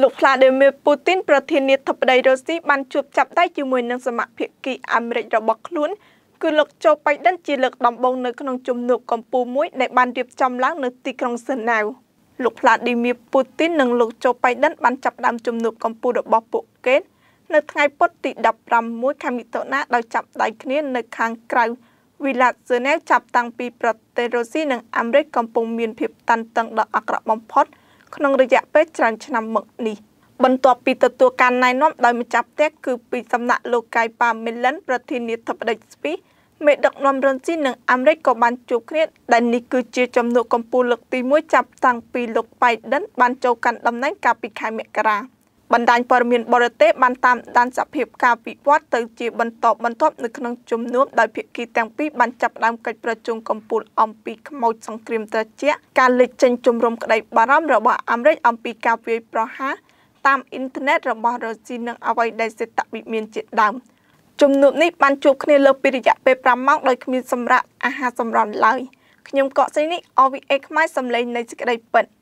លោកផ្លាឌីមៀពូទីនប្រធានាធិបតីរុស្ស៊ីបានជួបចាប់ដៃជាមួយនឹងសមាភិកអាមេរិករបស់ខ្លួន គឺលោកโจបៃដិន ជាលើកដំបូងនៅក្នុងជំនួបកម្ពុជាមួយដែលបានរៀបចំឡើង នៅទីក្រុងសិនណៅលោកផ្លាឌីមៀពូទីននិងលោកโจបៃដិន បានចាប់ផ្ដើមជំនួបកម្ពុជារបស់ពួកគេ នៅថ្ងៃពុធទី16ខែមិថុនាដោយចាប់ដៃគ្នានៅខាងក្រៅវិឡាតស៊ឺណែវចាប់តាំងពីប្រទេសរុស្ស៊ីនិងអាមេរិកកំពុងមានភាពតានតឹងដ៏អាក្រក់បំផុតក្នុងរយៈពេទ្យច្រើនឆ្នាំមកនេះបន្ទាប់ពីទទួលការណែនាំដោយម្ចាស់ផ្ទះគឺពីសំណាក់លោកកៃប៉ាមីលិនប្រធានាធិបតីស្វីសមេដឹកនាំរុនស៊ីនិងអាមេរិកក៏បានជួបគ្នាដែលនេះគឺជាចំនួនកម្ពុជាលើកទី1ចាប់តាំងពីលោកបៃដិនបានចូលកាន់តំណែងកាលពីខែមករា។បណ្ដាញព័ត៌មានបរទេសបានតាមដានសភាពការវិវត្តទៅជាបន្តបន្ទាប់នៅក្នុងជំនួបដោយភាគីទាំងពីរបានចាប់ផ្ដើមកិច្ចប្រជុំកំពូលអំពីខ្មោចសង្គ្រាមត្រជាការលេចចេញជំរំក្តីបារម្ភរបស់អាមេរិកអំពីការវាយប្រហារតាមអ៊ីនធឺណិតរបស់រុស្ស៊ីនិងអ្វីដែលសេតវិមានជាដើមជំនួបនេះបានជួបគ្នាលើពីរយៈពេល5ម៉ោងដោយគ្មានសម្រាប់អាហារសម្រន់ឡើយខ្ញុំកកស្រីនេះ OVA ខ្មែរសម្លេងនៃសេចក្តីពិត។